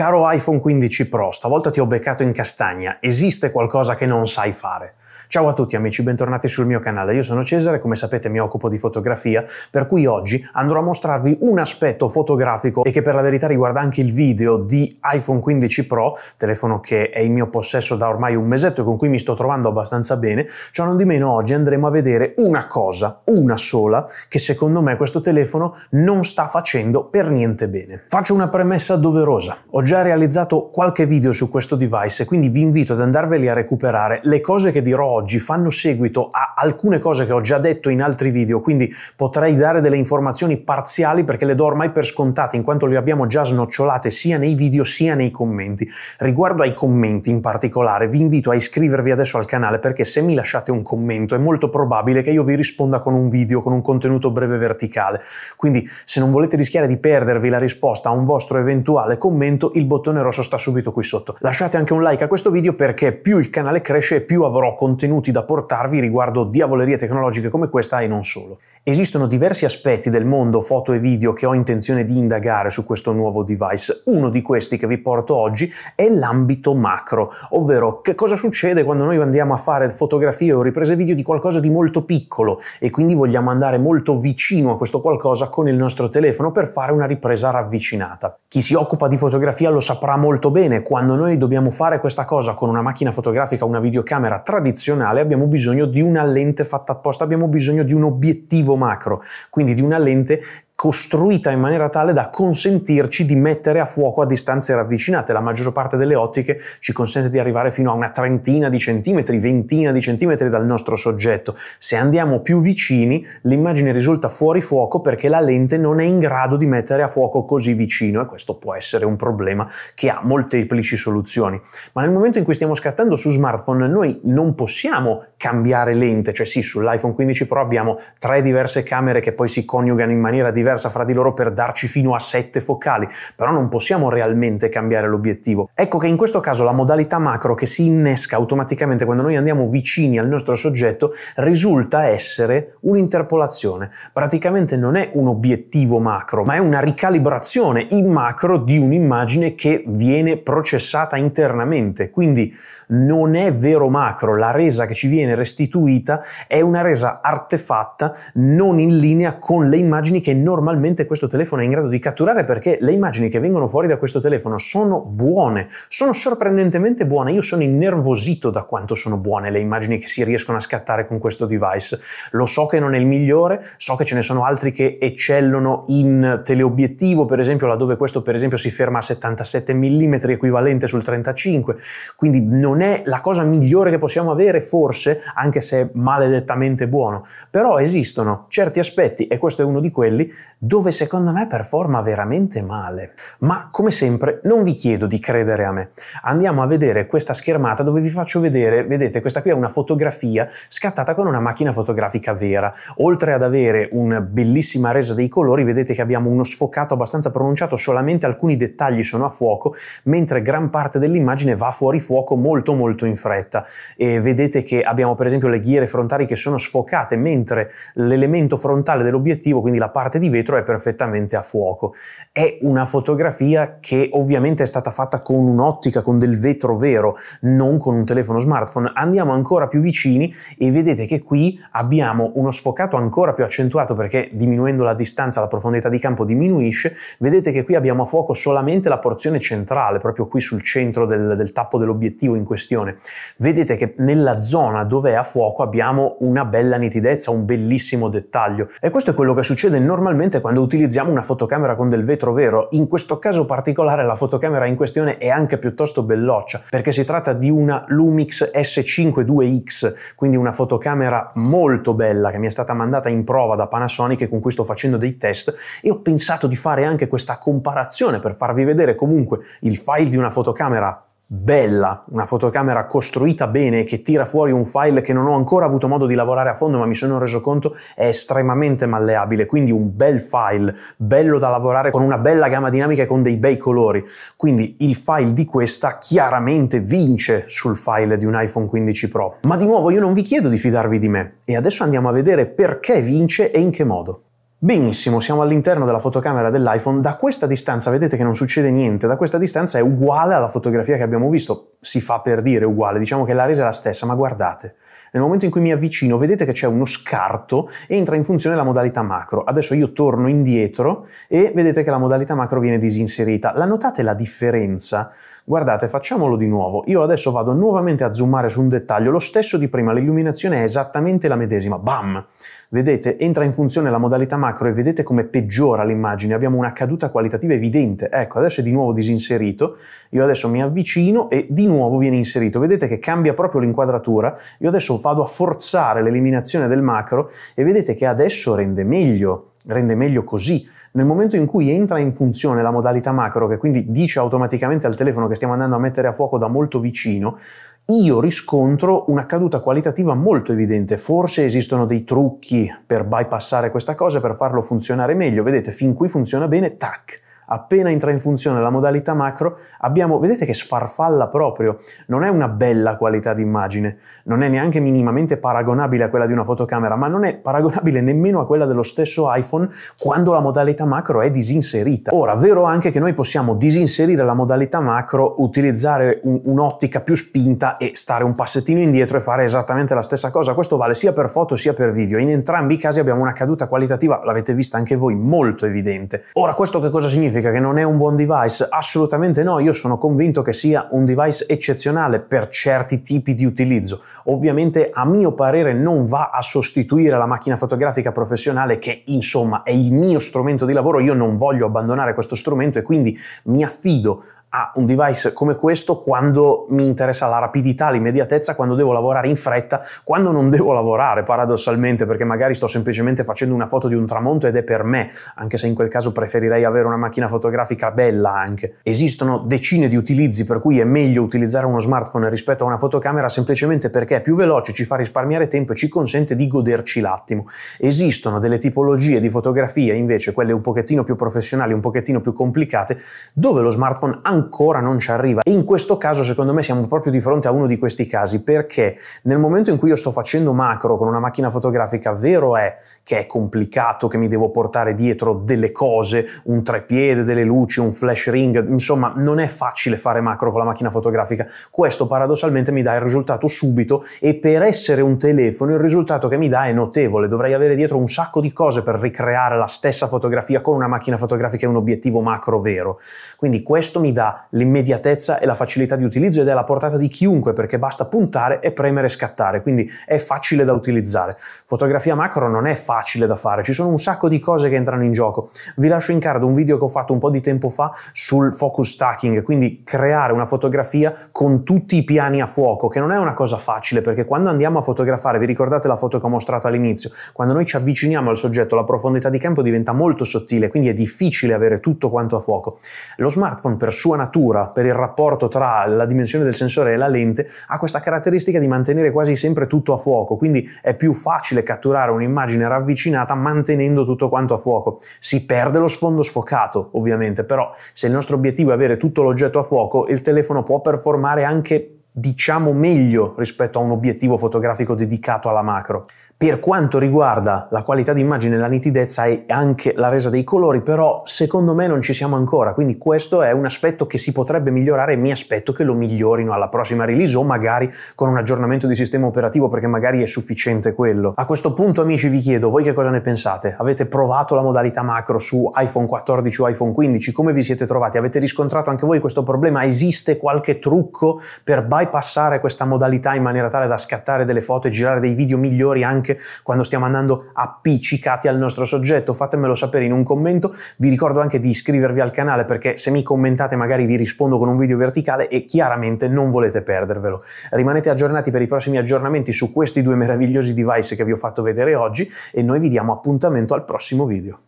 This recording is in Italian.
Caro iPhone 15 Pro, stavolta ti ho beccato in castagna, esiste qualcosa che non sai fare. Ciao a tutti amici, bentornati sul mio canale. Io sono Cesare, come sapete mi occupo di fotografia, per cui oggi andrò a mostrarvi un aspetto fotografico e che per la verità riguarda anche il video di iPhone 15 Pro, telefono che è in mio possesso da ormai un mesetto e con cui mi sto trovando abbastanza bene. Ciò non di meno oggi andremo a vedere una cosa, una sola, che secondo me questo telefono non sta facendo per niente bene. Faccio una premessa doverosa. Ho già realizzato qualche video su questo device, quindi vi invito ad andarveli a recuperare. Le cose che dirò oggi oggi fanno seguito a alcune cose che ho già detto in altri video, quindi potrei dare delle informazioni parziali perché le do ormai per scontate in quanto le abbiamo già snocciolate sia nei video sia nei commenti. Riguardo ai commenti in particolare, vi invito a iscrivervi adesso al canale perché se mi lasciate un commento è molto probabile che io vi risponda con un video, con un contenuto breve verticale. Quindi se non volete rischiare di perdervi la risposta a un vostro eventuale commento, il bottone rosso sta subito qui sotto. Lasciate anche un like a questo video perché più il canale cresce più avrò contenuti contenuti da portarvi riguardo diavolerie tecnologiche come questa e non solo. Esistono diversi aspetti del mondo foto e video che ho intenzione di indagare su questo nuovo device. Uno di questi che vi porto oggi è l'ambito macro, ovvero che cosa succede quando noi andiamo a fare fotografie o riprese video di qualcosa di molto piccolo e quindi vogliamo andare molto vicino a questo qualcosa con il nostro telefono per fare una ripresa ravvicinata. Chi si occupa di fotografia lo saprà molto bene, quando noi dobbiamo fare questa cosa con una macchina fotografica o una videocamera tradizionale abbiamo bisogno di una lente fatta apposta, abbiamo bisogno di un obiettivo macro, quindi di una lente costruita in maniera tale da consentirci di mettere a fuoco a distanze ravvicinate. La maggior parte delle ottiche ci consente di arrivare fino a una trentina di centimetri, ventina di centimetri dal nostro soggetto. Se andiamo più vicini, l'immagine risulta fuori fuoco perché la lente non è in grado di mettere a fuoco così vicino e questo può essere un problema che ha molteplici soluzioni. Ma nel momento in cui stiamo scattando su smartphone, noi non possiamo cambiare lente, cioè sì, sull'iPhone 15 Pro abbiamo tre diverse camere che poi si coniugano in maniera diversa diversa fra di loro per darci fino a 7 focali, però non possiamo realmente cambiare l'obiettivo. Ecco che in questo caso la modalità macro che si innesca automaticamente quando noi andiamo vicini al nostro soggetto risulta essere un'interpolazione. Praticamente non è un obiettivo macro, ma è una ricalibrazione in macro di un'immagine che viene processata internamente. Quindi non è vero macro, la resa che ci viene restituita è una resa artefatta non in linea con le immagini che normalmente normalmente questo telefono è in grado di catturare perché le immagini che vengono fuori da questo telefono sono buone, sono sorprendentemente buone, io sono innervosito da quanto sono buone le immagini che si riescono a scattare con questo device, lo so che non è il migliore, so che ce ne sono altri che eccellono in teleobiettivo, per esempio laddove questo per esempio si ferma a 77 mm equivalente sul 35, quindi non è la cosa migliore che possiamo avere forse, anche se è maledettamente buono, però esistono certi aspetti, e questo è uno di quelli, dove secondo me performa veramente male. Ma come sempre non vi chiedo di credere a me. Andiamo a vedere questa schermata dove vi faccio vedere, vedete questa qui è una fotografia scattata con una macchina fotografica vera. Oltre ad avere una bellissima resa dei colori, vedete che abbiamo uno sfocato abbastanza pronunciato, solamente alcuni dettagli sono a fuoco, mentre gran parte dell'immagine va fuori fuoco molto molto in fretta. E vedete che abbiamo per esempio le ghiere frontali che sono sfocate, mentre l'elemento frontale dell'obiettivo, quindi la parte di vetro, vetro è perfettamente a fuoco. È una fotografia che ovviamente è stata fatta con un'ottica, con del vetro vero, non con un telefono smartphone. Andiamo ancora più vicini e vedete che qui abbiamo uno sfocato ancora più accentuato perché diminuendo la distanza la profondità di campo diminuisce. Vedete che qui abbiamo a fuoco solamente la porzione centrale, proprio qui sul centro del, del tappo dell'obiettivo in questione. Vedete che nella zona dove è a fuoco abbiamo una bella nitidezza, un bellissimo dettaglio. E questo è quello che succede normalmente generalmente quando utilizziamo una fotocamera con del vetro vero. In questo caso particolare la fotocamera in questione è anche piuttosto belloccia perché si tratta di una Lumix S52X, quindi una fotocamera molto bella che mi è stata mandata in prova da Panasonic e con cui sto facendo dei test e ho pensato di fare anche questa comparazione per farvi vedere comunque il file di una fotocamera bella, una fotocamera costruita bene che tira fuori un file che non ho ancora avuto modo di lavorare a fondo ma mi sono reso conto è estremamente malleabile, quindi un bel file, bello da lavorare con una bella gamma dinamica e con dei bei colori, quindi il file di questa chiaramente vince sul file di un iPhone 15 Pro. Ma di nuovo io non vi chiedo di fidarvi di me e adesso andiamo a vedere perché vince e in che modo. Benissimo, siamo all'interno della fotocamera dell'iPhone, da questa distanza vedete che non succede niente, da questa distanza è uguale alla fotografia che abbiamo visto, si fa per dire uguale, diciamo che la resa è la stessa, ma guardate, nel momento in cui mi avvicino vedete che c'è uno scarto e entra in funzione la modalità macro. Adesso io torno indietro e vedete che la modalità macro viene disinserita. La notate la differenza? guardate facciamolo di nuovo, io adesso vado nuovamente a zoomare su un dettaglio, lo stesso di prima, l'illuminazione è esattamente la medesima, bam! Vedete, entra in funzione la modalità macro e vedete come peggiora l'immagine, abbiamo una caduta qualitativa evidente, ecco adesso è di nuovo disinserito, io adesso mi avvicino e di nuovo viene inserito, vedete che cambia proprio l'inquadratura, io adesso vado a forzare l'eliminazione del macro e vedete che adesso rende meglio rende meglio così. Nel momento in cui entra in funzione la modalità macro, che quindi dice automaticamente al telefono che stiamo andando a mettere a fuoco da molto vicino, io riscontro una caduta qualitativa molto evidente. Forse esistono dei trucchi per bypassare questa cosa, per farlo funzionare meglio. Vedete, fin qui funziona bene, tac appena entra in funzione la modalità macro, abbiamo, vedete che sfarfalla proprio, non è una bella qualità d'immagine, non è neanche minimamente paragonabile a quella di una fotocamera, ma non è paragonabile nemmeno a quella dello stesso iPhone quando la modalità macro è disinserita. Ora, vero anche che noi possiamo disinserire la modalità macro, utilizzare un'ottica più spinta e stare un passettino indietro e fare esattamente la stessa cosa, questo vale sia per foto sia per video, in entrambi i casi abbiamo una caduta qualitativa, l'avete vista anche voi, molto evidente. Ora, questo che cosa significa? significa che non è un buon device? Assolutamente no, io sono convinto che sia un device eccezionale per certi tipi di utilizzo. Ovviamente a mio parere non va a sostituire la macchina fotografica professionale che insomma è il mio strumento di lavoro, io non voglio abbandonare questo strumento e quindi mi affido a un device come questo quando mi interessa la rapidità, l'immediatezza, quando devo lavorare in fretta, quando non devo lavorare paradossalmente perché magari sto semplicemente facendo una foto di un tramonto ed è per me, anche se in quel caso preferirei avere una macchina fotografica bella anche. Esistono decine di utilizzi per cui è meglio utilizzare uno smartphone rispetto a una fotocamera semplicemente perché è più veloce, ci fa risparmiare tempo e ci consente di goderci l'attimo. Esistono delle tipologie di fotografie invece, quelle un pochettino più professionali, un pochettino più complicate, dove lo smartphone anche ancora non ci arriva. E in questo caso, secondo me, siamo proprio di fronte a uno di questi casi, perché nel momento in cui io sto facendo macro con una macchina fotografica, vero è che è complicato, che mi devo portare dietro delle cose, un trepiede, delle luci, un flash ring, insomma, non è facile fare macro con la macchina fotografica. Questo paradossalmente mi dà il risultato subito e per essere un telefono il risultato che mi dà è notevole, dovrei avere dietro un sacco di cose per ricreare la stessa fotografia con una macchina fotografica e un obiettivo macro vero. Quindi questo mi dà l'immediatezza e la facilità di utilizzo ed è alla portata di chiunque perché basta puntare e premere e scattare, quindi è facile da utilizzare. Fotografia macro non è facile da fare, ci sono un sacco di cose che entrano in gioco. Vi lascio in card un video che ho fatto un po' di tempo fa sul focus stacking, quindi creare una fotografia con tutti i piani a fuoco, che non è una cosa facile perché quando andiamo a fotografare, vi ricordate la foto che ho mostrato all'inizio, quando noi ci avviciniamo al soggetto la profondità di campo diventa molto sottile, quindi è difficile avere tutto quanto a fuoco. Lo smartphone per sua natura per il rapporto tra la dimensione del sensore e la lente ha questa caratteristica di mantenere quasi sempre tutto a fuoco, quindi è più facile catturare un'immagine ravvicinata mantenendo tutto quanto a fuoco. Si perde lo sfondo sfocato, ovviamente, però se il nostro obiettivo è avere tutto l'oggetto a fuoco, il telefono può performare anche diciamo meglio rispetto a un obiettivo fotografico dedicato alla macro. Per quanto riguarda la qualità d'immagine, la nitidezza e anche la resa dei colori, però secondo me non ci siamo ancora, quindi questo è un aspetto che si potrebbe migliorare e mi aspetto che lo migliorino alla prossima release o magari con un aggiornamento di sistema operativo perché magari è sufficiente quello. A questo punto amici vi chiedo, voi che cosa ne pensate? Avete provato la modalità macro su iPhone 14 o iPhone 15? Come vi siete trovati? Avete riscontrato anche voi questo problema? Esiste qualche trucco per bypassare questa modalità in maniera tale da scattare delle foto e girare dei video migliori anche quando stiamo andando appiccicati al nostro soggetto? Fatemelo sapere in un commento. Vi ricordo anche di iscrivervi al canale perché se mi commentate magari vi rispondo con un video verticale e chiaramente non volete perdervelo. Rimanete aggiornati per i prossimi aggiornamenti su questi due meravigliosi device che vi ho fatto vedere oggi e noi vi diamo appuntamento al prossimo video.